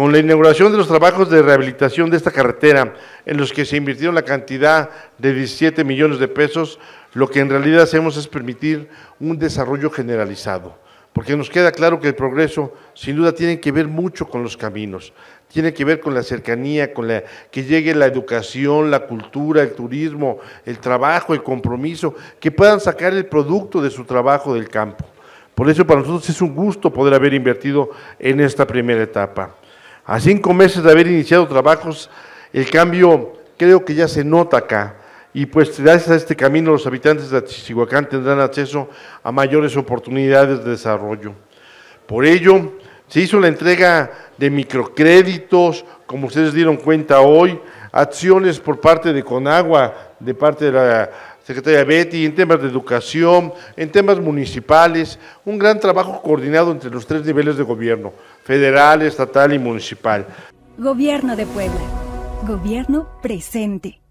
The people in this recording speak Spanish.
Con la inauguración de los trabajos de rehabilitación de esta carretera, en los que se invirtieron la cantidad de 17 millones de pesos, lo que en realidad hacemos es permitir un desarrollo generalizado, porque nos queda claro que el progreso sin duda tiene que ver mucho con los caminos, tiene que ver con la cercanía, con la que llegue la educación, la cultura, el turismo, el trabajo, el compromiso, que puedan sacar el producto de su trabajo del campo. Por eso para nosotros es un gusto poder haber invertido en esta primera etapa. A cinco meses de haber iniciado trabajos, el cambio creo que ya se nota acá. Y pues gracias a este camino los habitantes de Chichihuacán tendrán acceso a mayores oportunidades de desarrollo. Por ello, se hizo la entrega de microcréditos, como ustedes dieron cuenta hoy, acciones por parte de Conagua, de parte de la secretaria Betty, en temas de educación, en temas municipales, un gran trabajo coordinado entre los tres niveles de gobierno, federal, estatal y municipal. Gobierno de Puebla, gobierno presente.